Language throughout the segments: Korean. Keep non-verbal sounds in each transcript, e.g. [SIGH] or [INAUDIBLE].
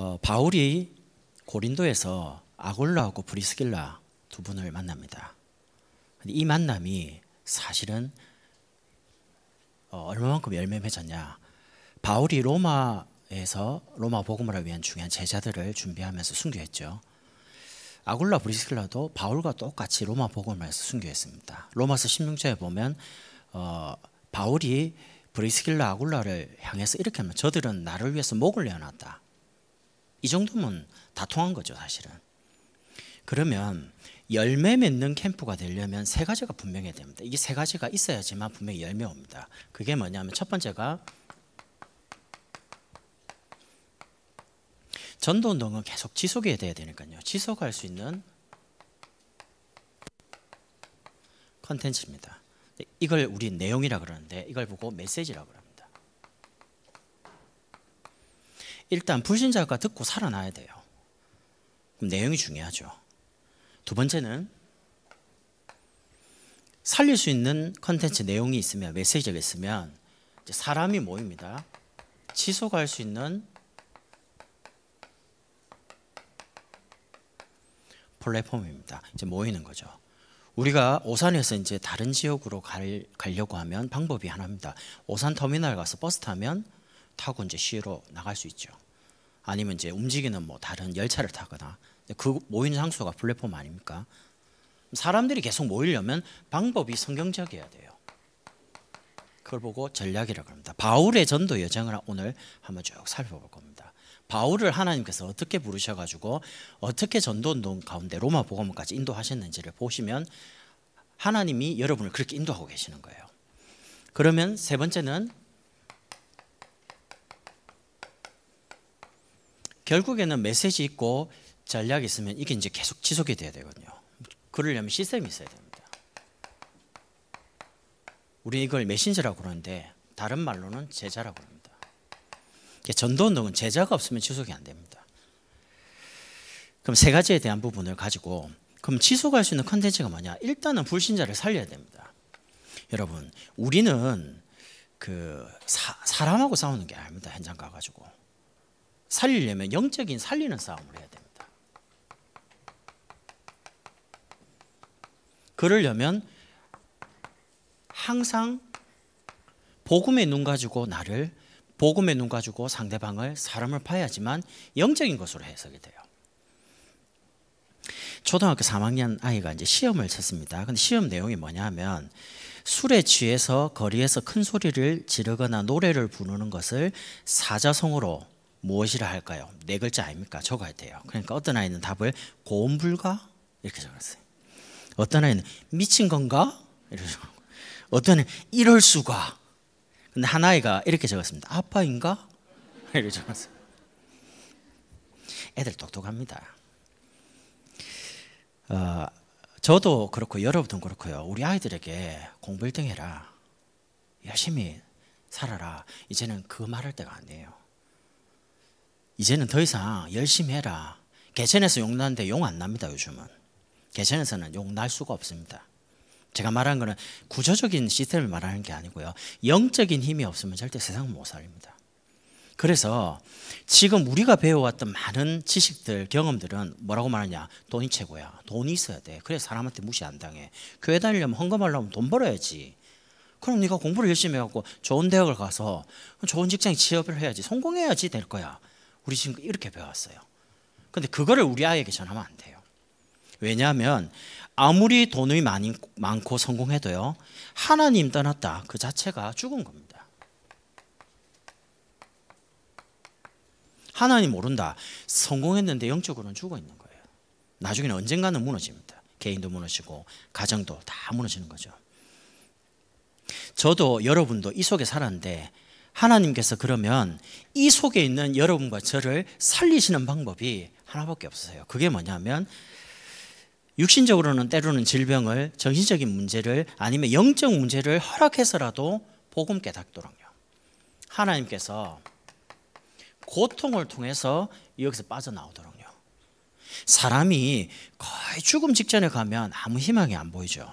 어, 바울이 고린도에서 아굴라하고 브리스길라 두 분을 만납니다. 이 만남이 사실은 어, 얼마만큼 열매 맺었냐? 바울이 로마에서 로마 복음을 위한 중요한 제자들을 준비하면서 순교했죠. 아굴라 브리스킬라도 바울과 똑같이 로마 복음에서 순교했습니다. 로마서 16장에 보면 어, 바울이 브리스킬라 아굴라를 향해서 이렇게 하면 저들은 나를 위해서 목을 내어놨다. 이 정도면 다 통한 거죠 사실은. 그러면 열매 맺는 캠프가 되려면 세 가지가 분명해야 됩니다. 이게 세 가지가 있어야지만 분명히 열매 옵니다. 그게 뭐냐면 첫 번째가 전도 운동은 계속 지속해 돼야 되니까요. 지속할 수 있는 컨텐츠입니다. 이걸 우리 내용이라 그러는데 이걸 보고 메시지라 그래요. 일단 불신자가 듣고 살아나야 돼요. 그럼 내용이 중요하죠. 두 번째는 살릴 수 있는 컨텐츠 내용이 있으면 메시지가 있으면 사람이 모입니다. 지속할 수 있는 플랫폼입니다. 이제 모이는 거죠. 우리가 오산에서 이제 다른 지역으로 갈, 가려고 하면 방법이 하나입니다. 오산 터미널 가서 버스 타면 타고 이제 시로 나갈 수 있죠. 아니면 이제 움직이는 뭐 다른 열차를 타거나 그 모인 장소가 플랫폼 아닙니까? 사람들이 계속 모이려면 방법이 성경적이어야 돼요. 그걸 보고 전략이라고 합니다. 바울의 전도 여정을 오늘 한번 쭉 살펴볼 겁니다. 바울을 하나님께서 어떻게 부르셔가지고 어떻게 전도 운동 가운데 로마 복음까지 인도하셨는지를 보시면 하나님이 여러분을 그렇게 인도하고 계시는 거예요. 그러면 세 번째는 결국에는 메시지 있고 전략이 있으면 이게 이제 계속 지속이 돼야 되거든요. 그러려면 시스템이 있어야 됩니다. 우리 이걸 메신저라고 그러는데 다른 말로는 제자라고 합니다. 전도운동은 제자가 없으면 지속이 안 됩니다. 그럼 세 가지에 대한 부분을 가지고 그럼 지속할 수 있는 컨텐츠가 뭐냐? 일단은 불신자를 살려야 됩니다. 여러분 우리는 그 사, 람하고 싸우는 게 아닙니다. 현장 가가지고 살리려면 영적인 살리는 싸움을 해야 됩니다. 그러려면 항상 복음의 눈 가지고 나를 복음의 눈 가지고 상대방을 사람을 봐야지만 영적인 것으로 해석이 돼요. 초등학교 3학년 아이가 이제 시험을 쳤습니다. 근데 시험 내용이 뭐냐면 술에 취해서 거리에서 큰 소리를 지르거나 노래를 부르는 것을 사자성어로 무엇이라 할까요? 네 글자 아닙니까? 적어야 돼요. 그러니까 어떤 아이는 답을 고음 불가 이렇게 적었어요. 어떤 아이는 미친 건가 이렇게 어떤 아이는 이럴 수가. 근데 한 아이가 이렇게 적었습니다. 아빠인가 [LAUGHS] 이렇게 적었어요. 애들 똑똑합니다. 어, 저도 그렇고 여러분도 그렇고요. 우리 아이들에게 공부 1등 해라. 열심히 살아라. 이제는 그 말할 때가 아니에요. 이제는 더 이상 열심히 해라. 개천에서 용 나는데 용 안 납니다, 요즘은. 개천에서는 용 날 수가 없습니다. 제가 말한 거는 구조적인 시스템을 말하는 게 아니고요. 영적인 힘이 없으면 절대 세상은못 살립니다. 그래서 지금 우리가 배워왔던 많은 지식들, 경험들은 뭐라고 말하냐? 돈이 최고야. 돈이 있어야 돼. 그래 사람한테 무시 안 당해. 교회 다니려면 헌금하려면 돈 벌어야지. 그럼 네가 공부를 열심히 해갖고 좋은 대학을 가서 좋은 직장에 취업을 해야지. 성공해야지 될 거야. 우리 친구 이렇게 배웠어요. 근데 그거를 우리 아이에게 전하면 안 돼요. 왜냐하면 아무리 돈이 많이, 많고 성공해도요. 하나님 떠났다 그 자체가 죽은 겁니다. 하나님 모른다. 성공했는데 영적으로는 죽어 있는 거예요. 나중에는 언젠가는 무너집니다. 개인도 무너지고 가정도 다 무너지는 거죠. 저도 여러분도 이 속에 살았는데 하나님께서 그러면 이 속에 있는 여러분과 저를 살리시는 방법이 하나밖에 없어요. 그게 뭐냐면 육신적으로는 때로는 질병을 정신적인 문제를 아니면 영적 문제를 허락해서라도 복음 깨닫도록요. 하나님께서 고통을 통해서 여기서 빠져나오도록요. 사람이 거의 죽음 직전에 가면 아무 희망이 안 보이죠.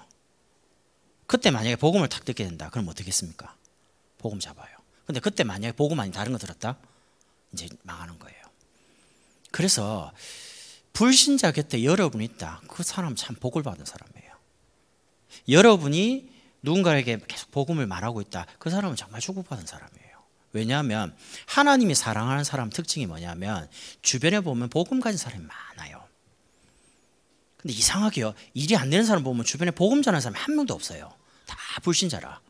그때 만약에 복음을 탁 듣게 된다. 그럼 어떻게 습니까 복음 잡아요. 근데 그때 만약에 보고많이 다른 거 들었다? 이제 망하는 거예요. 그래서 불신자 곁에 여러분이 있다. 그 사람 참 복을 받은 사람이에요. 여러분이 누군가에게 계속 복음을 말하고 있다. 그 사람은 정말 축복받은 사람이에요. 왜냐하면 하나님이 사랑하는 사람 특징이 뭐냐면 주변에 보면 복음 가진 사람이 많아요. 근데 이상하게요. 일이 안 되는 사람 보면 주변에 복음 전하는 사람이 한 명도 없어요. 다 불신자라.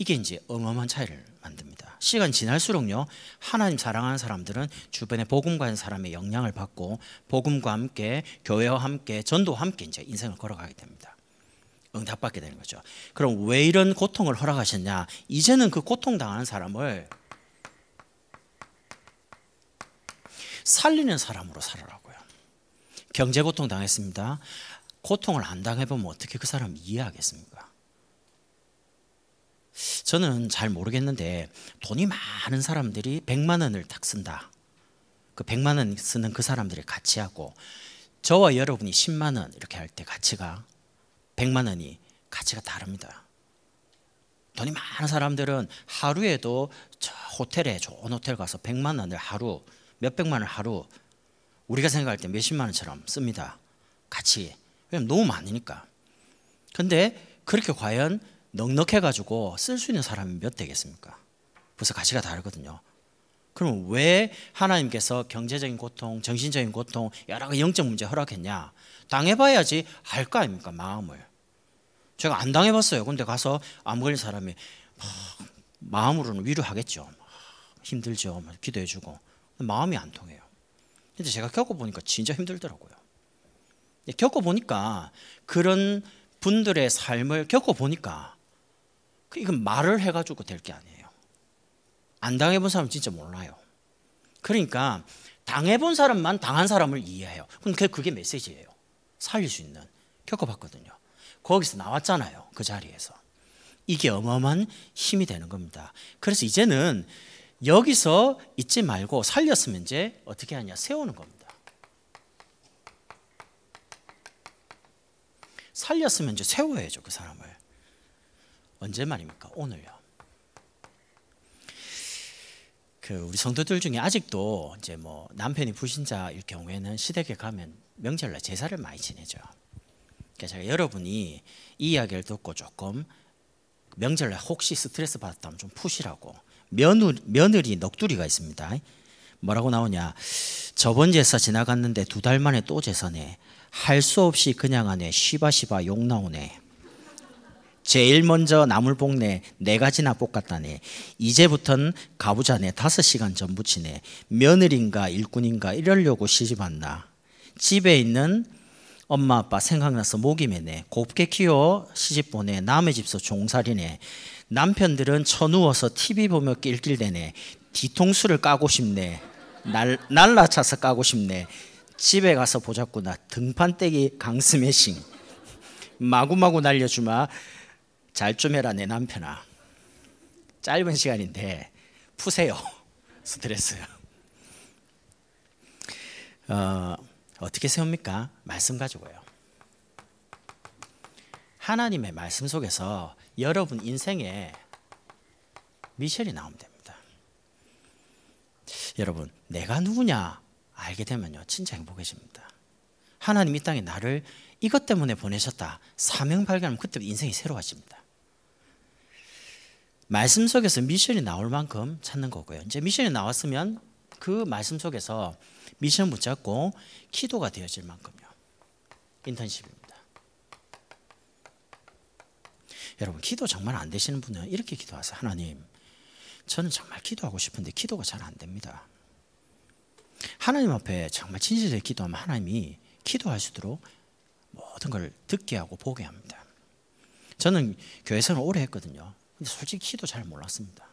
이게 이제 어마어마한 차이를 만듭니다. 시간 지날수록요, 하나님 사랑하는 사람들은 주변에 복음과인 사람의 영향을 받고 복음과 함께 교회와 함께 전도와 함께 이제 인생을 걸어가게 됩니다. 응답받게 되는 거죠. 그럼 왜 이런 고통을 허락하셨냐? 이제는 그 고통 당하는 사람을 살리는 사람으로 살아라고요. 경제 고통 당했습니다. 고통을 안 당해보면 어떻게 그 사람 이해하겠습니까? 저는 잘 모르겠는데 돈이 많은 사람들이 100만 원을 딱 쓴다. 그 100만 원 쓰는 그 사람들의 가치하고 저와 여러분이 10만 원 이렇게 할 때 가치가 100만 원이 가치가 다릅니다. 돈이 많은 사람들은 하루에도 저 호텔에 좋은 호텔 가서 100만 원을 하루 몇백만 원을 하루 우리가 생각할 때 몇십만 원처럼 씁니다. 같이. 왜냐면 너무 많으니까. 근데 그렇게 과연 넉넉해가지고 쓸 수 있는 사람이 몇 되겠습니까? 벌써 가치가 다르거든요. 그럼 왜 하나님께서 경제적인 고통, 정신적인 고통, 여러 가지 영적 문제 허락했냐? 당해봐야지 알거 아닙니까? 마음을. 제가 안 당해봤어요. 근데 가서 암 걸린 사람이 마음으로는 위로하겠죠. 힘들죠. 기도해주고. 마음이 안 통해요. 근데 제가 겪어보니까 진짜 힘들더라고요. 겪어보니까 그런 분들의 삶을 겪어보니까 그 이건 말을 해가지고 될 게 아니에요. 안 당해본 사람은 진짜 몰라요. 그러니까 당해본 사람만 당한 사람을 이해해요. 근데 그게 메시지예요. 살릴 수 있는. 겪어봤거든요. 거기서 나왔잖아요. 그 자리에서. 이게 어마어마한 힘이 되는 겁니다. 그래서 이제는 여기서 잊지 말고 살렸으면 이제 어떻게 하냐 세우는 겁니다. 살렸으면 이제 세워야죠 그 사람을. 언제 말입니까? 오늘요. 그 우리 성도들 중에 아직도 이제 뭐 남편이 불신자일 경우에는 시댁에 가면 명절날 제사를 많이 지내죠. 그래서 그러니까 제가 여러분이 이 이야기를 듣고 조금 명절날 혹시 스트레스 받았다면 좀 푸시라고 며느, 며느리 넋두리가 있습니다. 뭐라고 나오냐? 저번 제사 지나갔는데 두 달 만에 또 제사네. 할 수 없이 그냥 하네. 시바시바 욕 나오네. 제일 먼저 나물복내 네 가지나 볶았다네. 이제부턴 가부자네 다섯 시간 전부치네 며느린가 일꾼인가 이러려고 시집 왔나. 집에 있는 엄마 아빠 생각나서 목이 매네. 곱게 키워 시집 보내. 남의 집서 종살이네. 남편들은 쳐누워서 TV 보며 낄낄대네. 뒤통수를 까고 싶네. 날, 날라차서 까고 싶네. 집에 가서 보자꾸나. 등판떼기 강스매싱. 마구마구 날려주마. 잘좀 해라 내 남편아. 짧은 시간인데 푸세요. [LAUGHS] 스트레스. 어, 어떻게 세웁니까? 말씀 가지고요. 하나님의 말씀 속에서 여러분 인생에 미셸이 나오면 됩니다. 여러분, 내가 누구냐 알게 되면요. 진짜 행복해집니다. 하나님 이 땅에 나를 이것 때문에 보내셨다. 사명 발견하면 그때 인생이 새로워집니다. 말씀 속에서 미션이 나올 만큼 찾는 거고요. 이제 미션이 나왔으면 그 말씀 속에서 미션 붙잡고 기도가 되어질 만큼요. 인턴십입니다. 여러분 기도 정말 안 되시는 분은 이렇게 기도하세요. 하나님 저는 정말 기도하고 싶은데 기도가 잘 안 됩니다. 하나님 앞에 정말 진실하게 기도하면 하나님이 기도하시도록 모든 걸 듣게 하고 보게 합니다. 저는 교회생활 오래 했거든요. 근데 솔직히 키도 잘 몰랐습니다.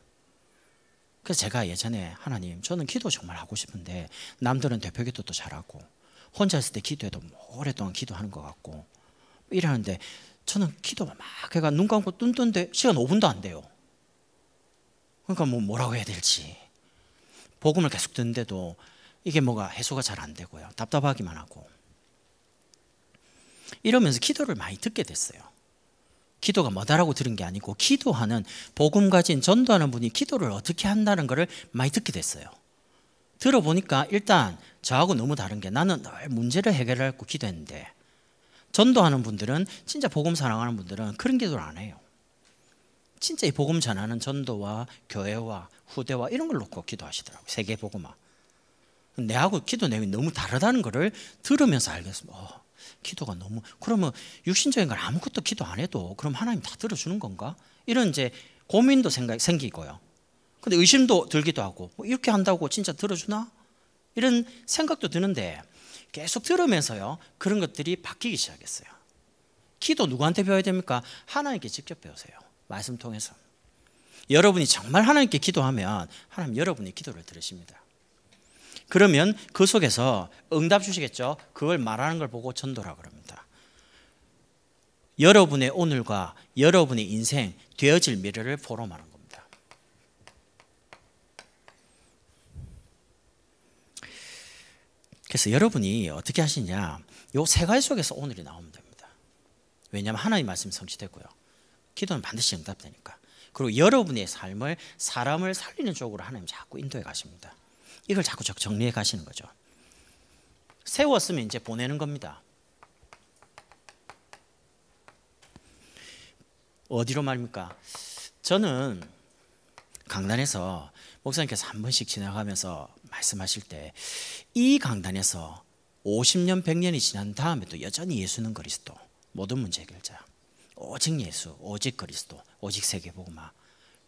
그래서 제가 예전에 하나님 저는 기도 정말 하고 싶은데 남들은 대표 기도도 잘하고 혼자 있을 때 기도해도 오랫동안 기도하는 것 같고 이러는데 저는 기도막 해가 눈 감고 뜬뜬데 시간 5분도 안 돼요. 그러니까 뭐 뭐라고 해야 될지 복음을 계속 듣는데도 이게 뭐가 해소가 잘 안 되고요. 답답하기만 하고 이러면서 기도를 많이 듣게 됐어요. 기도가 뭐다라고 들은 게 아니고 기도하는 복음 가진 전도하는 분이 기도를 어떻게 한다는 것을 많이 듣게 됐어요. 들어보니까 일단 저하고 너무 다른 게 나는 늘 문제를 해결하고 기도했는데 전도하는 분들은 진짜 복음 사랑하는 분들은 그런 기도를 안 해요. 진짜 이 복음 전하는 전도와 교회와 후대와 이런 걸 놓고 기도하시더라고요. 세계 복음화. 내하고 기도 내용이 너무 다르다는 것을 들으면서 알겠습니다. 어, 기도가 너무 그러면 육신적인 걸 아무것도 기도 안 해도 그럼 하나님 다 들어주는 건가? 이런 이제 고민도 생각, 생기고요. 근데 의심도 들기도 하고 뭐 이렇게 한다고 진짜 들어주나? 이런 생각도 드는데 계속 들으면서요 그런 것들이 바뀌기 시작했어요. 기도 누구한테 배워야 됩니까? 하나님께 직접 배우세요. 말씀 통해서. 여러분이 정말 하나님께 기도하면 하나님 여러분이 기도를 들으십니다. 그러면 그 속에서 응답 주시겠죠. 그걸 말하는 걸 보고 전도라 그럽니다. 여러분의 오늘과 여러분의 인생 되어질 미래를 포럼하는 겁니다. 그래서 여러분이 어떻게 하시냐? 요 세 가지 속에서 오늘이 나오면 됩니다. 왜냐하면 하나님 말씀 성취됐고요. 기도는 반드시 응답되니까. 그리고 여러분의 삶을 사람을 살리는 쪽으로 하나님 자꾸 인도해 가십니다. 이걸 자꾸 정리해 가시는 거죠. 세웠으면 이제 보내는 겁니다. 어디로 말입니까? 저는 강단에서 목사님께서 한 번씩 지나가면서 말씀하실 때 이 강단에서 50년, 100년이 지난 다음에도 여전히 예수는 그리스도 모든 문제 해결자 오직 예수, 오직 그리스도, 오직 세계복음화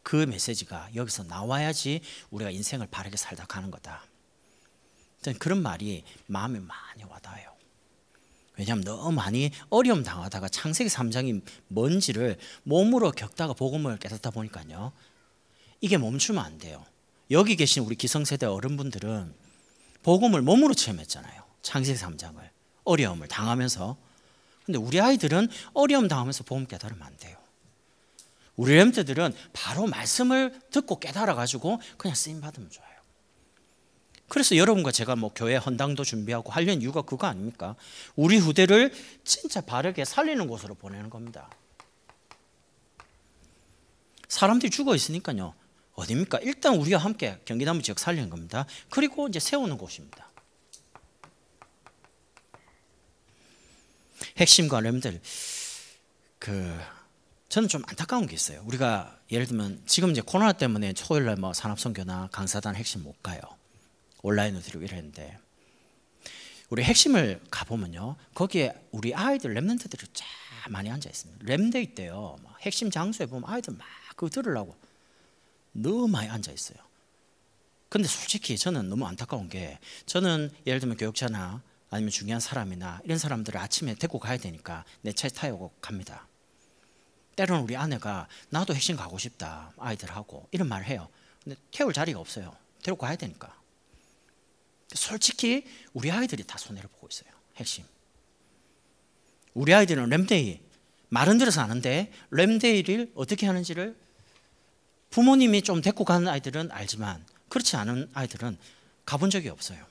그 메시지가 여기서 나와야지 우리가 인생을 바르게 살다 가는 거다. 그런 말이 마음에 많이 와닿아요. 왜냐하면 너무 많이 어려움 당하다가 창세기 3장이 뭔지를 몸으로 겪다가 복음을 깨닫다 보니까요. 이게 멈추면 안 돼요. 여기 계신 우리 기성세대 어른분들은 복음을 몸으로 체험했잖아요. 창세기 3장을. 어려움을 당하면서. 근데 우리 아이들은 어려움 당하면서 복음 깨달으면 안 돼요. 우리 렘트들은 바로 말씀을 듣고 깨달아 가지고 그냥 쓰임 받으면 좋아요. 그래서 여러분과 제가 뭐 교회 헌당도 준비하고 하려는 이유가 그거 아닙니까? 우리 후대를 진짜 바르게 살리는 곳으로 보내는 겁니다. 사람들이 죽어 있으니까요. 어디입니까? 일단 우리와 함께 경기남부 지역 살리는 겁니다. 그리고 이제 세우는 곳입니다. 핵심과 렘들 그 저는 좀 안타까운 게 있어요. 우리가 예를 들면 지금 이제 코로나 때문에 초일 날뭐 산업선교나 강사단 핵심 못 가요. 온라인으로 드리고 이랬는데 우리 핵심을 가보면요. 거기에 우리 아이들 랩런트들이 쫙 많이 앉아있습니다. 랩데이 때요. 핵심 장소에 보면 아이들 막 그거 들으려고 너무 많이 앉아있어요. 근데 솔직히 저는 너무 안타까운 게 저는 예를 들면 교육자나 아니면 중요한 사람이나 이런 사람들을 아침에 데리고 가야 되니까 내 차에 타고 갑니다. 때로는 우리 아내가 나도 핵심 가고 싶다 아이들하고 이런 말을 해요. 근데 태울 자리가 없어요. 데리고 가야 되니까. 솔직히 우리 아이들이 다 손해를 보고 있어요. 핵심. 우리 아이들은 램데이 말은 들어서 아는데 램데이를 어떻게 하는지를 부모님이 좀 데리고 가는 아이들은 알지만 그렇지 않은 아이들은 가본 적이 없어요.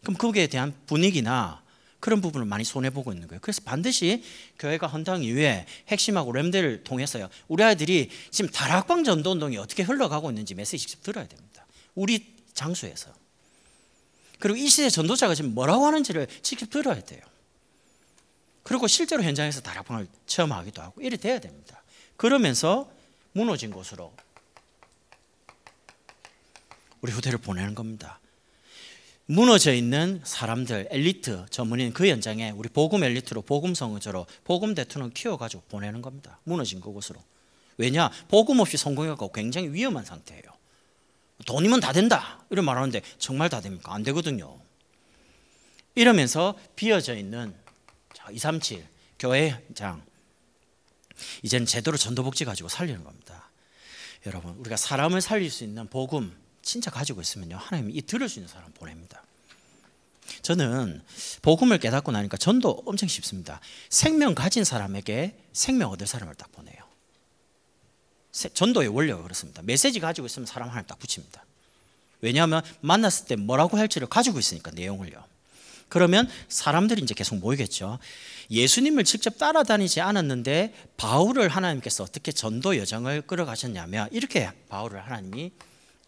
그럼 거기에 대한 분위기나 그런 부분을 많이 손해 보고 있는 거예요. 그래서 반드시 교회가 헌당 이후에 핵심하고 램대를 통해서요. 우리 아이들이 지금 다락방 전도 운동이 어떻게 흘러가고 있는지 메시지씩 들어야 됩니다. 우리 장소에서. 그리고 이 시대 전도자가 지금 뭐라고 하는지를 직접 들어야 돼요. 그리고 실제로 현장에서 다락방을 체험하기도 하고 이래 돼야 됩니다. 그러면서 무너진 곳으로 우리 후대를 보내는 겁니다. 무너져 있는 사람들 엘리트 전문인 그 현장에 우리 복음 엘리트로 복음 성의자로 복음 대투는 키워가지고 보내는 겁니다. 무너진 그곳으로. 왜냐? 복음 없이 성공해가 굉장히 위험한 상태예요. 돈이면 다 된다 이런 말하는데 정말 다 됩니까? 안 되거든요. 이러면서 비어져 있는 237 교회장 이제는 제대로 전도복지 가지고 살리는 겁니다. 여러분 우리가 사람을 살릴 수 있는 복음 진짜 가지고 있으면요 하나님이 이 들을 수 있는 사람 보냅니다. 저는 복음을 깨닫고 나니까 전도 엄청 쉽습니다. 생명 가진 사람에게 생명 얻을 사람을 딱 보내요. 세, 전도의 원리가 그렇습니다. 메시지 가지고 있으면 사람 하나를 딱 붙입니다. 왜냐하면 만났을 때 뭐라고 할지를 가지고 있으니까 내용을요. 그러면 사람들이 이제 계속 모이겠죠. 예수님을 직접 따라다니지 않았는데 바울을 하나님께서 어떻게 전도 여정을 끌어가셨냐면 이렇게 바울을 하나님이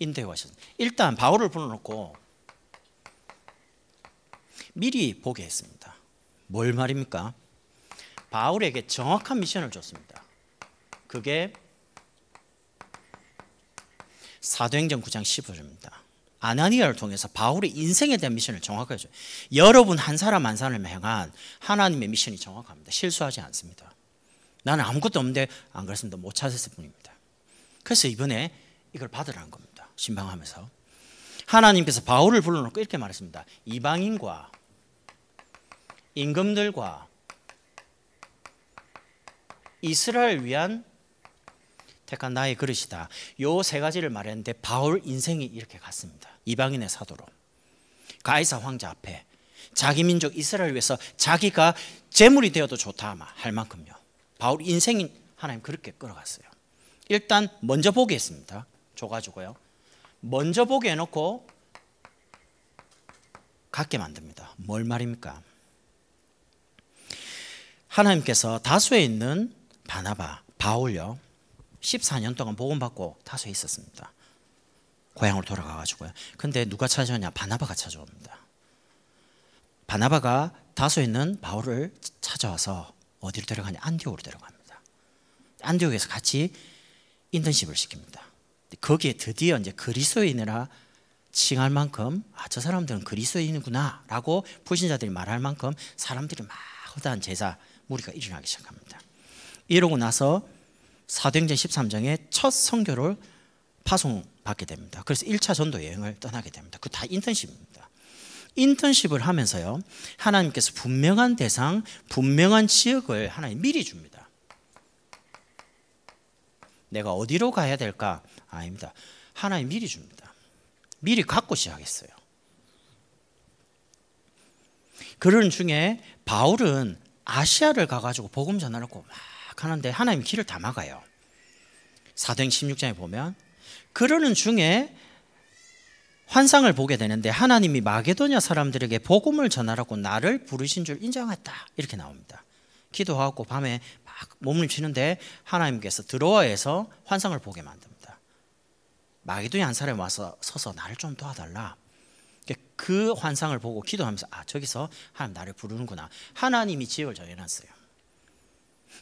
인도에와셨 일단 바울을 불러놓고 미리 보게 했습니다. 뭘 말입니까? 바울에게 정확한 미션을 줬습니다. 그게 사도행전 9장 15절입니다. 아나니아를 통해서 바울의 인생에 대한 미션을 정확하게 줘요. 여러분 한 사람 한 사람을 향한 하나님의 미션이 정확합니다. 실수하지 않습니다. 나는 아무것도 없는데 안 그랬으면 못 찾았을 뿐입니다. 그래서 이번에 이걸 받으라는 겁니다. 신방하면서 하나님께서 바울을 불러놓고 이렇게 말했습니다. 이방인과 임금들과 이스라엘 위한 택한 나의 그릇이다. 요 세 가지를 말했는데 바울 인생이 이렇게 갔습니다. 이방인의 사도로 가이사 황제 앞에 자기 민족 이스라엘 위해서 자기가 재물이 되어도 좋다 아마 할 만큼요. 바울 인생이 하나님 그렇게 끌어갔어요. 일단 먼저 보게 습니다 줘가지고요. 먼저 보게 해놓고 갖게 만듭니다. 뭘 말입니까? 하나님께서 다수에 있는 바나바, 바울요. 14년 동안 복음받고 다수에 있었습니다. 고향으로 돌아가가지고요. 근데 누가 찾아오냐? 바나바가 찾아옵니다. 바나바가 다수에 있는 바울을 찾아와서 어디로 데려가냐? 안디옥으로 데려갑니다. 안디옥에서 같이 인턴십을 시킵니다. 거기에 드디어 이제 그리스도인이라 칭할 만큼 아저 사람들은 그리스도인이구나라고 불신자들이 말할 만큼 사람들이 막 허다한 제자 무리가 일어나기 시작합니다. 이러고 나서 사도행전 13장에 첫 선교를 파송받게 됩니다. 그래서 1차 전도 여행을 떠나게 됩니다. 그 다 인턴십입니다. 인턴십을 하면서요. 하나님께서 분명한 대상, 분명한 지역을 하나님 미리 줍니다. 내가 어디로 가야 될까? 아닙니다. 하나님 미리 줍니다. 미리 갖고 시작했어요. 그런 중에 바울은 아시아를 가가지고 복음 전하려고 막 하는데 하나님 길을 다 막아요. 사도행 16장에 보면 그러는 중에 환상을 보게 되는데 하나님이 마게도냐 사람들에게 복음을 전하라고 나를 부르신 줄 인정했다 이렇게 나옵니다. 기도하고 밤에 막몸을치는데 하나님께서 드로어에서 환상을 보게 만듭니다. 마게도니 한 사람이 와서 서서 나를 좀 도와달라. 그 환상을 보고 기도하면서 아 저기서 하나님 나를 부르는구나. 하나님이 지역을 정해놨어요.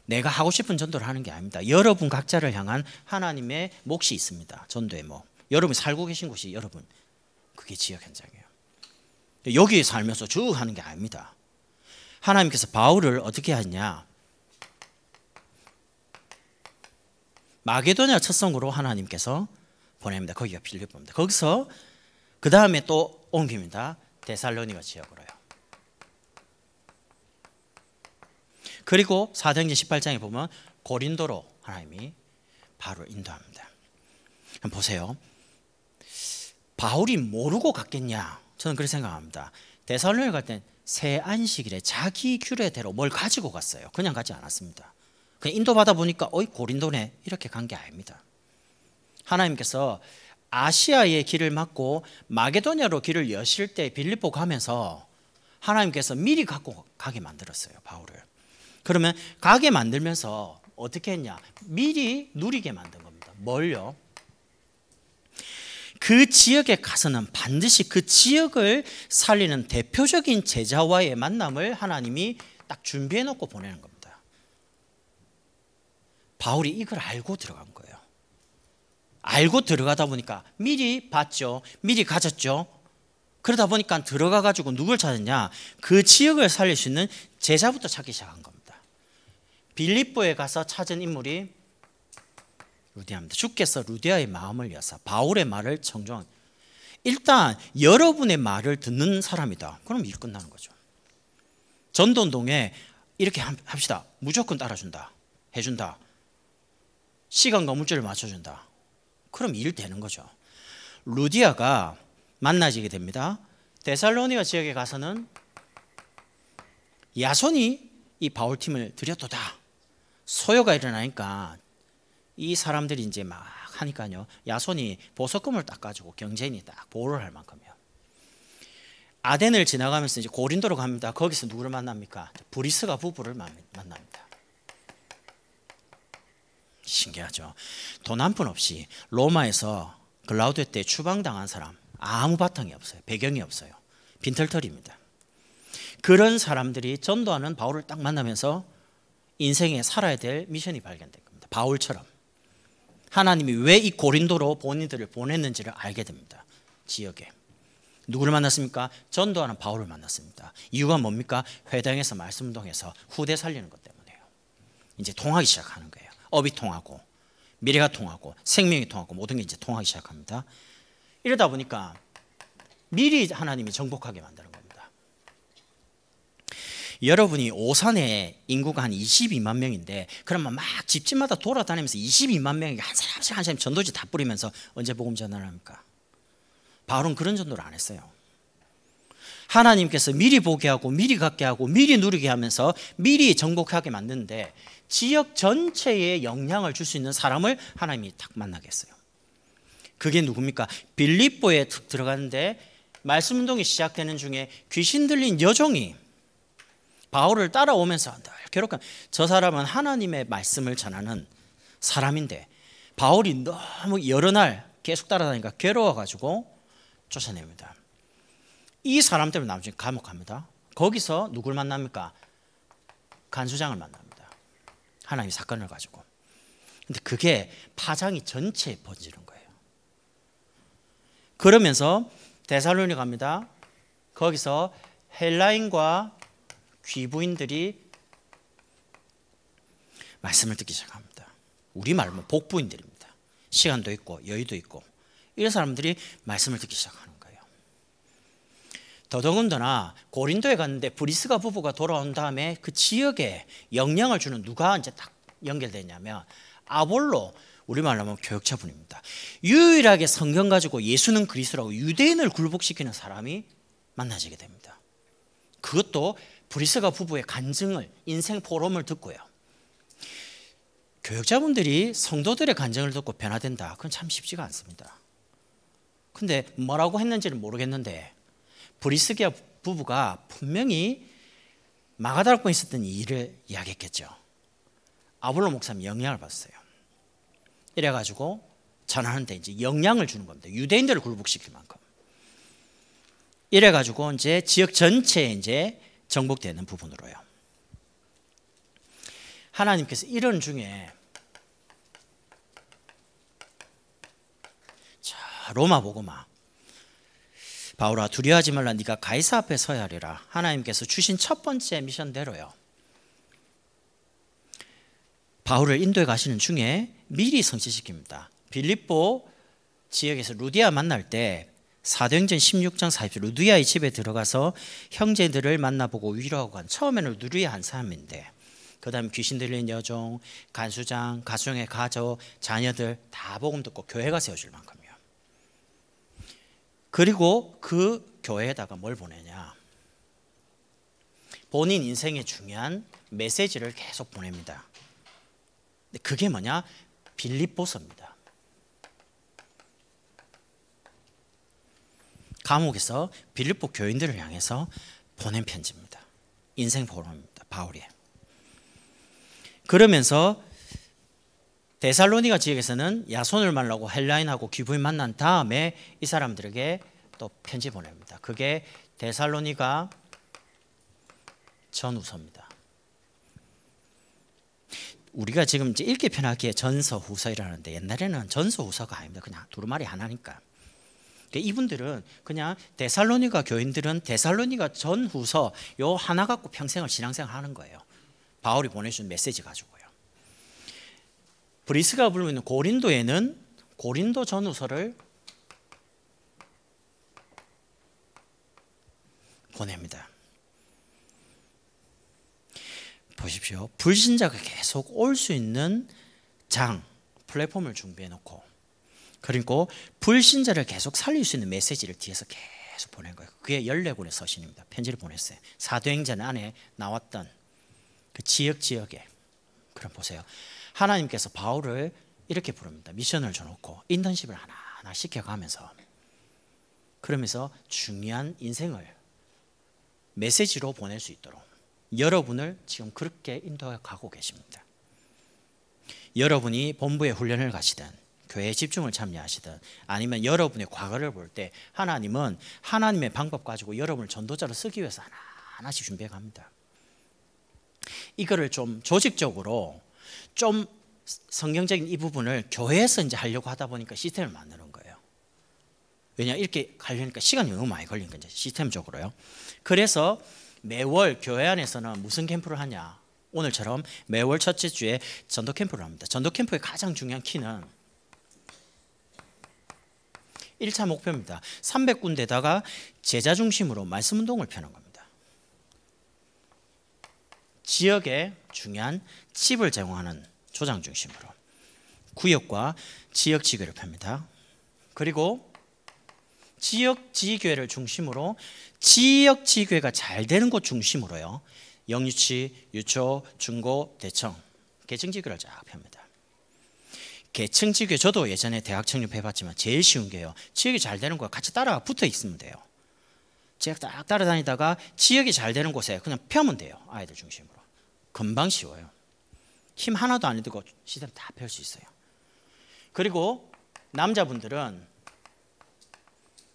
내가 하고 싶은 전도를 하는 게 아닙니다. 여러분 각자를 향한 하나님의 몫이 있습니다. 전도의 목. 여러분 살고 계신 곳이 여러분 그게 지역 현장이에요. 여기 살면서 쭉 하는 게 아닙니다. 하나님께서 바울을 어떻게 하냐? 마게도냐 첫성으로 하나님께서 보냅니다. 거기가 빌립보입니다. 거기서 그 다음에 또 옮깁니다. 데살로니가 지역으로요. 그리고 사도행전 18장에 보면 고린도로 하나님이 바로 인도합니다. 한번 보세요. 바울이 모르고 갔겠냐? 저는 그렇게 생각합니다. 데살로니가 갈땐새 안식일에 자기 규례대로 뭘 가지고 갔어요. 그냥 가지 않았습니다. 그냥 인도받아 보니까 어이 고린도네 이렇게 간 게 아닙니다. 하나님께서 아시아의 길을 막고 마게도냐로 길을 여실 때 빌립보 가면서 하나님께서 미리 갖고 가게 만들었어요 바울을. 그러면 가게 만들면서 어떻게 했냐? 미리 누리게 만든 겁니다. 뭘요? 그 지역에 가서는 반드시 그 지역을 살리는 대표적인 제자와의 만남을 하나님이 딱 준비해 놓고 보내는 겁니다. 바울이 이걸 알고 들어간 거예요. 알고 들어가다 보니까 미리 봤죠. 미리 가졌죠. 그러다 보니까 들어가 가지고 누굴 찾았냐? 그 지역을 살릴 수 있는 제자부터 찾기 시작한 겁니다. 빌립보에 가서 찾은 인물이 루디아입니다. 주께서 루디아의 마음을 여사 바울의 말을 정정한 일단 여러분의 말을 듣는 사람이다. 그럼 일 끝나는 거죠. 전돈동에 이렇게 합시다. 무조건 따라준다. 해준다. 시간과 물질을 맞춰준다. 그럼 일 되는 거죠. 루디아가 만나지게 됩니다. 데살로니가 지역에 가서는 야손이 이 바울팀을 들였도다. 소요가 일어나니까 이 사람들이 이제 막 하니까요. 야손이 보석금을 딱 가지고 경제인이 딱 보호를 할 만큼이요. 아덴을 지나가면서 이제 고린도로 갑니다. 거기서 누구를 만납니까? 브리스가 부부를 만납니다. 신기하죠. 돈 한 푼 없이 로마에서 글라우드때 추방당한 사람 아무 바탕이 없어요. 배경이 없어요. 빈털털입니다. 그런 사람들이 전도하는 바울을 딱 만나면서 인생에 살아야 될 미션이 발견된 겁니다. 바울처럼 하나님이 왜 이 고린도로 본인들을 보냈는지를 알게 됩니다. 지역에 누구를 만났습니까? 전도하는 바울을 만났습니다. 이유가 뭡니까? 회당에서 말씀 통해서 후대 살리는 것 때문에요. 이제 통하기 시작하는 거예요. 업이 통하고 미래가 통하고 생명이 통하고 모든 게 이제 통하기 시작합니다. 이러다 보니까 미리 하나님이 정복하게 만드는 겁니다. 여러분이 오산에 인구가 한 22만 명인데 그러면 막 집집마다 돌아다니면서 22만 명에게 한 사람씩 한 사람 씩 전도지 다 뿌리면서 언제 복음 전화를 합니까? 바울은 그런 전도를 안 했어요. 하나님께서 미리 보게 하고 미리 갖게 하고 미리 누리게 하면서 미리 정복하게 만드는데 지역 전체에 영향을 줄 수 있는 사람을 하나님이 딱 만나겠어요. 그게 누굽니까? 빌립보에 들어가는데 말씀 운동이 시작되는 중에 귀신 들린 여종이 바울을 따라오면서 늘 괴롭한 저 사람은 하나님의 말씀을 전하는 사람인데 바울이 너무 여러 날 계속 따라다니까 괴로워가지고 쫓아냅니다. 이 사람 때문에 나중에 감옥 갑니다. 거기서 누굴 만납니까? 간수장을 만납니다. 하나님 사건을 가지고. 근데 그게 파장이 전체에 번지는 거예요. 그러면서 대살론에 갑니다. 거기서 헬라인과 귀부인들이 말씀을 듣기 시작합니다. 우리말로 뭐 복부인들입니다. 시간도 있고 여유도 있고 이런 사람들이 말씀을 듣기 시작하는 더더군다나 고린도에 갔는데 브리스가 부부가 돌아온 다음에 그 지역에 영향을 주는 누가 이제 딱 연결되냐면 아볼로 우리말로 하면 교육자분입니다 유일하게 성경 가지고 예수는 그리스도라고 유대인을 굴복시키는 사람이 만나지게 됩니다. 그것도 브리스가 부부의 간증을 인생 포럼을 듣고요. 교육자분들이 성도들의 간증을 듣고 변화된다. 그건 참 쉽지가 않습니다. 근데 뭐라고 했는지는 모르겠는데 브리스기아 부부가 분명히 마가다락고 있었던 일을 이야기했겠죠. 아볼로 목사님 영향을 받았어요. 이래가지고 전하는데 이제 영향을 주는 겁니다. 유대인들을 굴복시킬 만큼. 이래가지고 이제 지역 전체에 이제 정복되는 부분으로요. 하나님께서 이런 중에 자, 로마 보고마 바울아 두려워하지 말라 네가 가이사 앞에 서야 하리라 하나님께서 주신 첫 번째 미션대로요 바울을 인도에 가시는 중에 미리 성취시킵니다 빌립보 지역에서 루디아 만날 때 사도행전 16장 40절 루디아의 집에 들어가서 형제들을 만나보고 위로하고 간 처음에는 루디아 한 사람인데 그 다음 귀신 들린 여종, 간수장, 가정의 가족, 자녀들 다 복음 듣고 교회가 세워줄 만큼 그리고 그 교회에다가 뭘 보내냐? 본인 인생에 중요한 메시지를 계속 보냅니다. 그게 뭐냐? 빌립보서입니다. 감옥에서 빌립보 교인들을 향해서 보낸 편지입니다. 인생 보험입니다. 바울이. 그러면서 데살로니가 지역에서는 야손을 말라고 헬라인하고 기부이 만난 다음에 이 사람들에게 또 편지 보냅니다. 그게 데살로니가 전후서입니다. 우리가 지금 읽기 편하게 전서후서이라는데 옛날에는 전서후서가 아닙니다. 그냥 두루마리 하나니까. 이분들은 그냥 데살로니가 교인들은 데살로니가 전후서 요 하나 갖고 평생을 신앙생활 하는 거예요. 바울이 보내준 메시지 가지고요. 브리스가 불는 고린도에는 고린도 전우서를 보냅니다. 보십시오. 불신자가 계속 올 수 있는 장, 플랫폼을 준비해 놓고 그리고 불신자를 계속 살릴 수 있는 메시지를 뒤에서 계속 보낸 거예요. 그게 열네 권의 서신입니다. 편지를 보냈어요. 사도행전 안에 나왔던 그 지역 지역에 그럼 보세요. 하나님께서 바울을 이렇게 부릅니다. 미션을 줘놓고 인턴십을 하나하나 시켜가면서 그러면서 중요한 인생을 메시지로 보낼 수 있도록 여러분을 지금 그렇게 인도하고 계십니다. 여러분이 본부의 훈련을 가시든 교회에 집중을 참여하시든 아니면 여러분의 과거를 볼 때 하나님은 하나님의 방법 가지고 여러분을 전도자로 쓰기 위해서 하나하나씩 준비해 갑니다. 이거를 좀 조직적으로 좀 성경적인 이 부분을 교회에서 이제 하려고 하다 보니까 시스템을 만드는 거예요. 왜냐 이렇게 가려니까 시간이 너무 많이 걸리니까 이제 시스템적으로요. 그래서 매월 교회 안에서는 무슨 캠프를 하냐? 오늘처럼 매월 첫째 주에 전도 캠프를 합니다. 전도 캠프의 가장 중요한 키는 1차 목표입니다. 300군데다가 제자 중심으로 말씀 운동을 펴는 겁니다. 지역에 중요한 칩을 제공하는 조장 중심으로 구역과 지역 지교를 펴니다 그리고 지역 지교회를 중심으로 지역 지교회가 잘 되는 곳 중심으로요. 영유치, 유초, 중고, 대청, 계층 지교를 쫙 펴니다 계층 지교 저도 예전에 대학 청립해봤지만 제일 쉬운 게요. 지역이 잘 되는 거 같이 따라 붙어 있으면 돼요. 지역 딱 따라다니다가 지역이 잘 되는 곳에 그냥 펴면 돼요. 아이들 중심으로. 금방 쉬워요. 힘 하나도 안 들고 시스템 다배수 있어요. 그리고 남자분들은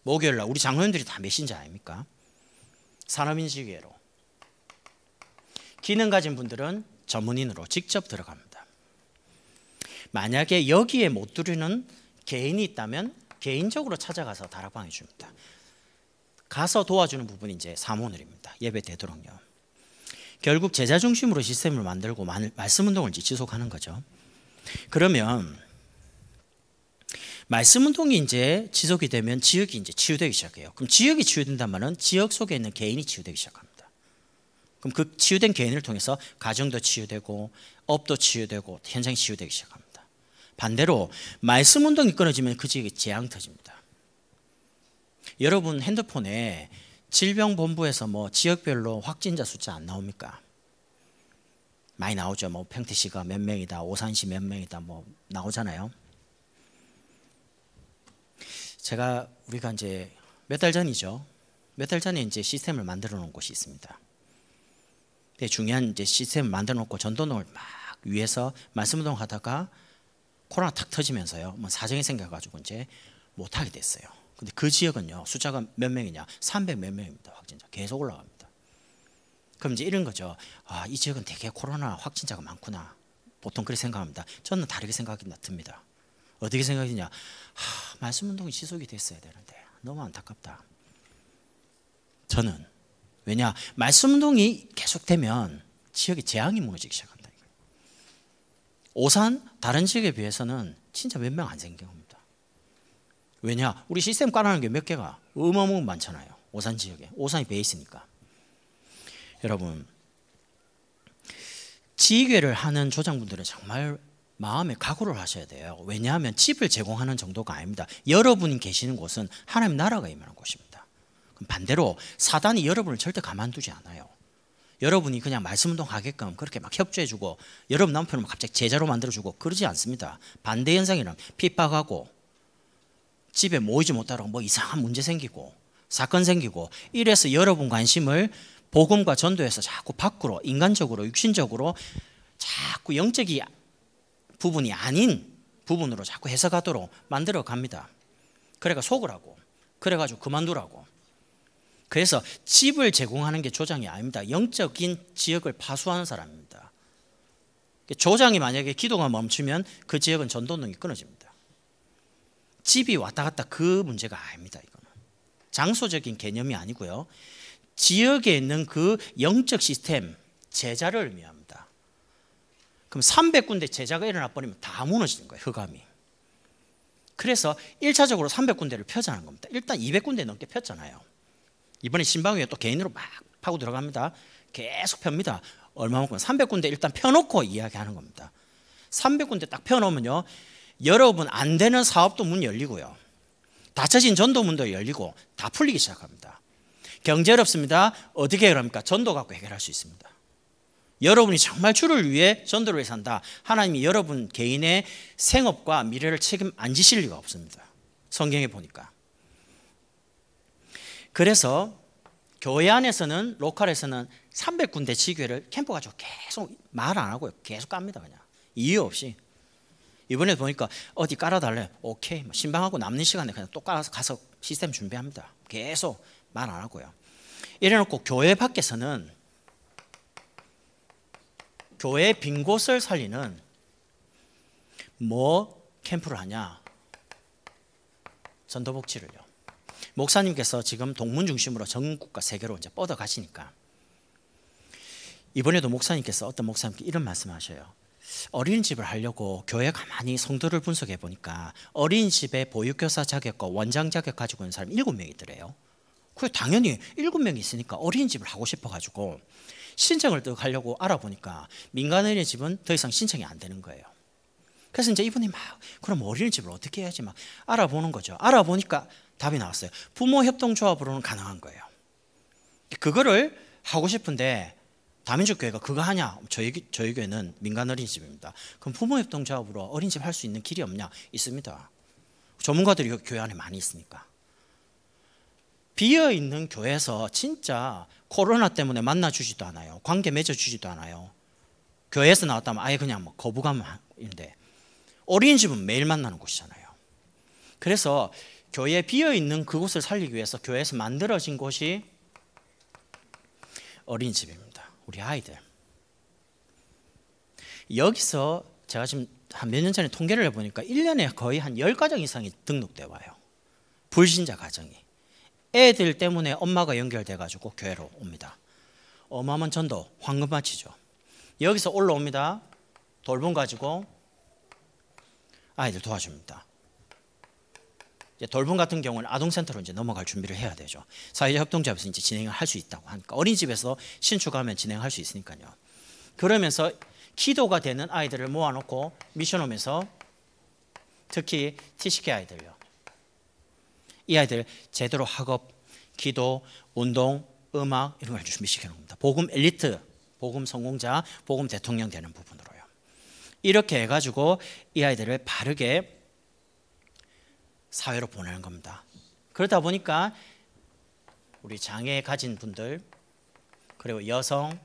목요일날 우리 장로님들이 다 메신저 아닙니까? 산업인식회로 기능 가진 분들은 전문인으로 직접 들어갑니다. 만약에 여기에 못 들이는 개인이 있다면 개인적으로 찾아가서 다락방해 줍니다. 가서 도와주는 부분이 이제 사모늘입니다. 예배 되도록요. 결국 제자 중심으로 시스템을 만들고 말씀 운동을 지속하는 거죠. 그러면 말씀 운동이 이제 지속이 되면 지역이 이제 치유되기 시작해요. 그럼 지역이 치유된다면 지역 속에 있는 개인이 치유되기 시작합니다. 그럼 그 치유된 개인을 통해서 가정도 치유되고 업도 치유되고 현장이 치유되기 시작합니다. 반대로 말씀 운동이 끊어지면 그 지역에 재앙 터집니다. 여러분 핸드폰에 질병본부에서 뭐 지역별로 확진자 숫자 안 나옵니까? 많이 나오죠. 뭐 평택시가 몇 명이다, 오산시 몇 명이다, 뭐 나오잖아요. 제가 우리가 이제 몇 달 전이죠. 몇 달 전에 이제 시스템을 만들어 놓은 곳이 있습니다. 근데 중요한 이제 시스템을 만들어 놓고 전도농을 막 위에서 말씀 운동하다가 코로나 탁 터지면서요. 뭐 사정이 생겨가지고 이제 못하게 됐어요. 근데 그 지역은요 숫자가 몇 명이냐 300 몇 명입니다 확진자 계속 올라갑니다 그럼 이제 이런 거죠 아이 지역은 되게 코로나 확진자가 많구나 보통 그렇게 생각합니다 저는 다르게 생각이 듭니다 어떻게 생각이냐 하, 말씀운동이 지속이 됐어야 되는데 너무 안타깝다 저는 왜냐 말씀운동이 계속되면 지역의 재앙이 무너지기 시작한다 오산 다른 지역에 비해서는 진짜 몇 명 안 생깁니다 왜냐? 우리 시스템 깔아놓은 게몇 개가 어마어마 많잖아요. 오산 지역에. 오산이 베이스니까. 여러분 지휘를 계 하는 조장분들은 정말 마음에 각오를 하셔야 돼요. 왜냐하면 집을 제공하는 정도가 아닙니다. 여러분이 계시는 곳은 하나님 나라가 임하는 곳입니다. 그럼 반대로 사단이 여러분을 절대 가만두지 않아요. 여러분이 그냥 말씀 운동하게끔 그렇게 막 협조해주고 여러분 남편을 갑자기 제자로 만들어주고 그러지 않습니다. 반대 현상이란 핍박하고 집에 모이지 못하라고 뭐 이상한 문제 생기고 사건 생기고 이래서 여러분 관심을 복음과 전도에서 자꾸 밖으로 인간적으로 육신적으로 자꾸 영적인 부분이 아닌 부분으로 자꾸 해석하도록 만들어 갑니다. 그래가 속으라고 그래가지고 그만두라고 그래서 집을 제공하는 게 조장이 아닙니다. 영적인 지역을 파수하는 사람입니다. 조장이 만약에 기도가 멈추면 그 지역은 전도능이 끊어집니다. 집이 왔다 갔다 그 문제가 아닙니다. 이거는 장소적인 개념이 아니고요. 지역에 있는 그 영적 시스템 제자를 의미합니다. 그럼 300군데 제자가 일어나 버리면 다 무너지는 거예요. 흑암이. 그래서 1차적으로 300군데를 펴자는 겁니다. 일단 200군데 넘게 폈잖아요. 이번에 신방위에 또 개인으로 막 파고 들어갑니다. 계속 펴니다 얼마만큼 300군데 일단 펴놓고 이야기하는 겁니다. 300군데 딱 펴놓으면요. 여러분 안 되는 사업도 문 열리고요. 닫혀진 전도문도 열리고 다 풀리기 시작합니다. 경제 어렵습니다. 어떻게 해결니까 전도 갖고 해결할 수 있습니다. 여러분이 정말 주를 위해 전도를 위해 산다. 하나님이 여러분 개인의 생업과 미래를 책임 안 지실 리가 없습니다. 성경에 보니까. 그래서 교회 안에서는 로컬에서는 300군데 지교회를 캠프 가지고 계속 말 안하고 계속 갑니다 그냥. 이유 없이. 이번에 보니까 어디 깔아달래 오케이 뭐 신방하고 남는 시간에 그냥 또 깔아서 가서 시스템 준비합니다 계속 말 안 하고요 이래놓고 교회 밖에서는 교회 빈 곳을 살리는 뭐 캠프를 하냐 전도복지를요 목사님께서 지금 동문 중심으로 전국과 세계로 이제 뻗어 가시니까 이번에도 목사님께서 어떤 목사님께 이런 말씀하셔요 어린이집을 하려고 교회 가만히 성도를 분석해 보니까 어린이집에 보육교사 자격과 원장 자격 가지고 있는 사람 7명이 더래요. 그 당연히 7명이 있으니까 어린이집을 하고 싶어 가지고 신청을 또 하려고 알아보니까 민간 어린이집은 더 이상 신청이 안 되는 거예요. 그래서 이제 이분이 막 그럼 어린이집을 어떻게 해야지 막 알아보는 거죠. 알아보니까 답이 나왔어요. 부모 협동조합으로는 가능한 거예요. 그거를 하고 싶은데 다민족 교회가 그거 하냐? 저희 저희 교회는 민간 어린이집입니다. 그럼 부모 협동 작업으로 어린이집 할 수 있는 길이 없냐? 있습니다. 전문가들이 교회 안에 많이 있으니까. 비어 있는 교회에서 진짜 코로나 때문에 만나 주지도 않아요. 관계 맺어 주지도 않아요. 교회에서 나왔다면 아예 그냥 뭐 거부감인데 어린이집은 매일 만나는 곳이잖아요. 그래서 교회에 비어 있는 그곳을 살리기 위해서 교회에서 만들어진 곳이 어린이집입니다. 우리 아이들. 여기서 제가 지금 한 몇 년 전에 통계를 해보니까 1년에 거의 한 10가정 이상이 등록돼 와요. 불신자 가정이. 애들 때문에 엄마가 연결돼가지고 교회로 옵니다. 어마어마한 전도, 황금 마치죠. 여기서 올라옵니다. 돌봄 가지고 아이들 도와줍니다. 이제 돌봄 같은 경우는 아동센터로 이제 넘어갈 준비를 해야 되죠. 사회자 협동조에서 이제 진행을 할 수 있다고 하니까 어린이집에서 신축하면 진행할 수 있으니까요. 그러면서 기도가 되는 아이들을 모아놓고 미션홈에서 특히 TCK 아이들요. 이 아이들 제대로 학업, 기도, 운동, 음악 이런 걸 준비시켜 놓은 니다 복음 엘리트, 복음 성공자, 복음 대통령 되는 부분으로요. 이렇게 해가지고 이 아이들을 바르게 사회로 보내는 겁니다. 그러다 보니까 우리 장애 가진 분들 그리고 여성,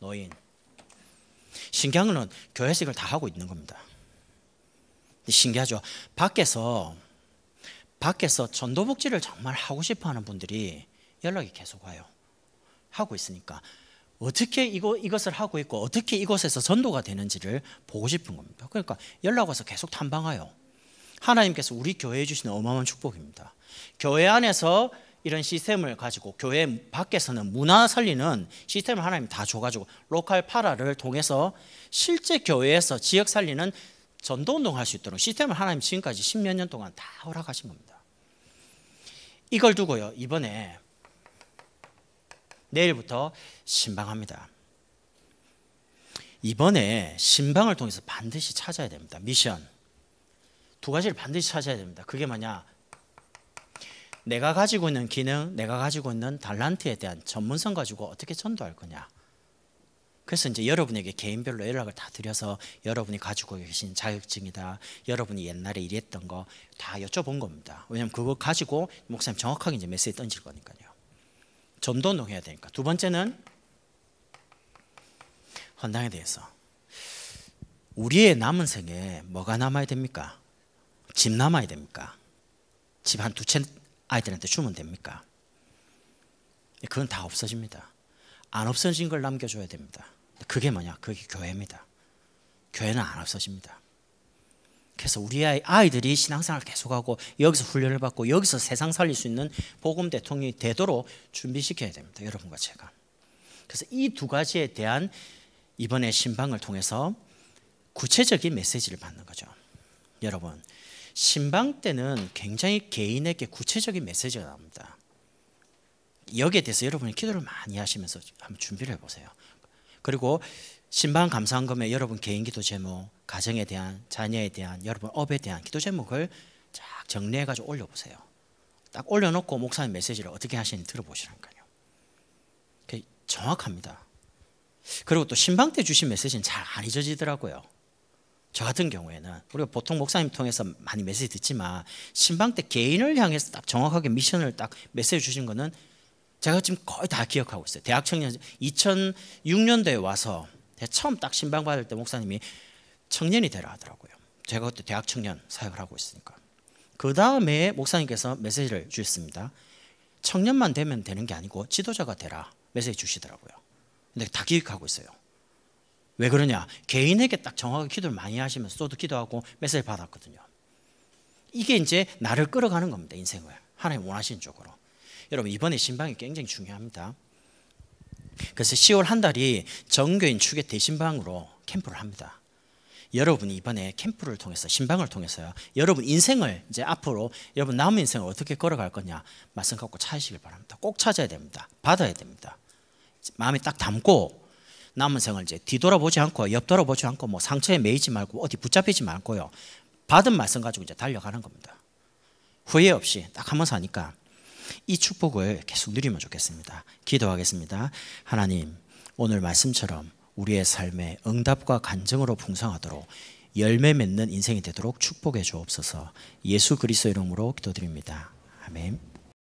노인 신기한 거는 교회식을다 하고 있는 겁니다. 신기하죠. 밖에서 밖에서 전도복지를 정말 하고 싶어하는 분들이 연락이 계속 와요. 하고 있으니까 어떻게 이거, 이것을 하고 있고 어떻게 이곳에서 전도가 되는지를 보고 싶은 겁니다. 그러니까 연락 와서 계속 탐방하요. 하나님께서 우리 교회에 주시는 어마어마한 축복입니다. 교회 안에서 이런 시스템을 가지고 교회 밖에서는 문화 살리는 시스템을 하나님 다 줘가지고 로컬 파라를 통해서 실제 교회에서 지역 살리는 전도 운동할 수 있도록 시스템을 하나님 지금까지 십몇 년 동안 다 허락하신 겁니다. 이걸 두고요 이번에 내일부터 신방합니다. 이번에 신방을 통해서 반드시 찾아야 됩니다. 미션. 두 가지를 반드시 찾아야 됩니다. 그게 뭐냐? 내가 가지고 있는 기능, 내가 가지고 있는 달란트에 대한 전문성 가지고 어떻게 전도할 거냐. 그래서 이제 여러분에게 개인별로 연락을 다 드려서 여러분이 가지고 계신 자격증이다. 여러분이 옛날에 일했던 거 다 여쭤본 겁니다. 왜냐면 그거 가지고 목사님 정확하게 이제 메시지 던질 거니까요. 전도운동 해야 되니까. 두 번째는 헌당에 대해서. 우리의 남은 생에 뭐가 남아야 됩니까? 집 남아야 됩니까? 집 한 두 채 아이들한테 주면 됩니까? 예, 그건 다 없어집니다. 안 없어진 걸 남겨줘야 됩니다. 그게 뭐냐? 그게 교회입니다. 교회는 안 없어집니다. 그래서 우리 아이, 아이들이 신앙생활 계속하고 여기서 훈련을 받고 여기서 세상 살릴 수 있는 복음 대통령이 되도록 준비시켜야 됩니다. 여러분과 제가. 그래서 이 두 가지에 대한 이번에 신방을 통해서 구체적인 메시지를 받는 거죠. 여러분 신방 때는 굉장히 개인에게 구체적인 메시지가 나옵니다. 여기에 대해서 여러분이 기도를 많이 하시면서 한번 준비를 해보세요. 그리고 신방 감상금에 여러분 개인 기도 제목, 가정에 대한, 자녀에 대한, 여러분 업에 대한 기도 제목을 쫙 정리해가지고 올려보세요. 딱 올려놓고 목사님 메시지를 어떻게 하시는지 들어보시라니까요. 정확합니다. 그리고 또 신방 때 주신 메시지는 잘 안 잊어지더라고요. 저 같은 경우에는 우리가 보통 목사님 통해서 많이 메시지 듣지만 신방 때 개인을 향해서 딱 정확하게 미션을 딱 메시지 주신 거는 제가 지금 거의 다 기억하고 있어요. 대학 청년 2006년도에 와서 처음 딱 신방 받을 때 목사님이 청년이 되라 하더라고요. 제가 그때 대학 청년 사역을 하고 있으니까. 그 다음에 목사님께서 메시지를 주셨습니다. 청년만 되면 되는 게 아니고 지도자가 되라 메시지 주시더라고요. 근데 다기억하고 있어요. 왜 그러냐? 개인에게 딱 정확하게 기도를 많이 하시면서 저도 기도하고 메시지 받았거든요. 이게 이제 나를 끌어가는 겁니다. 인생을. 하나님 원하시는 쪽으로. 여러분 이번에 신방이 굉장히 중요합니다. 그래서 10월 한 달이 정교인 축의 대신방으로 캠프를 합니다. 여러분이 이번에 캠프를 통해서 신방을 통해서요. 여러분 인생을 이제 앞으로 여러분 남은 인생을 어떻게 걸어갈 거냐 말씀 갖고 찾으시길 바랍니다. 꼭 찾아야 됩니다. 받아야 됩니다. 마음에 딱 담고 남은 생을 이제 뒤돌아보지 않고 옆돌아보지 않고 뭐 상처에 매이지 말고 어디 붙잡히지 말고요. 받은 말씀 가지고 이제 달려가는 겁니다. 후회 없이 딱 한 번 사니까 이 축복을 계속 누리면 좋겠습니다. 기도하겠습니다. 하나님, 오늘 말씀처럼 우리의 삶에 응답과 간증으로 풍성하도록 열매 맺는 인생이 되도록 축복해 주옵소서. 예수 그리스도 이름으로 기도드립니다. 아멘.